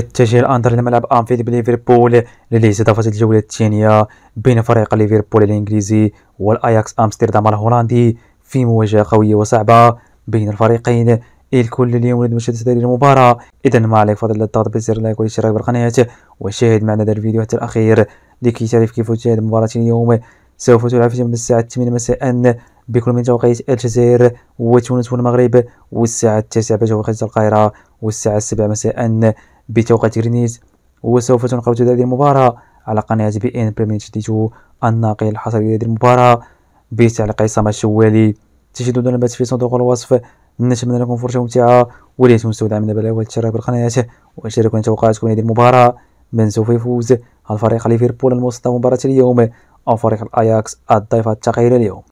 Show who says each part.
Speaker 1: تتجه الانتر لملعب انفيد بليفربول للاستضافه الجوله الثانيه بين فريق ليفربول الانجليزي والاياكس امستردام الهولندي في مواجهه قويه وصعبه بين الفريقين الكل اليوم نريد مشاهدة هذه المباراة إذا ما عليك فضل الضغط بزر لايك والاشتراك بالقناة وشاهد معنا هذا الفيديو حتى الأخير لكي تعرف كيف تشاهد مباراة اليوم سوف تلعب في من الساعة 8 مساء بكل من توقيت الجزائر وتونس والمغرب والساعة 9 بتوقيت القاهرة والساعة 7 مساء بتوقيت غرينيز وسوف تنقل هذه المباراة على قناة بي ان بريمير تو الناقل الحصري لهذه المباراة بتعليق عصام الشوالي تجدون البث في صندوق الوصف نتمنى لكم فرصة ممتعة وليتم تنسوا دعمنا بلاغ والتشارك بالقناة واشتركوا توقعاتكم لهذه المباراة من سوف يفوز الفريق ليفربول المستوى مباراة اليوم أو فريق الأياكس الضيف الثقيل اليوم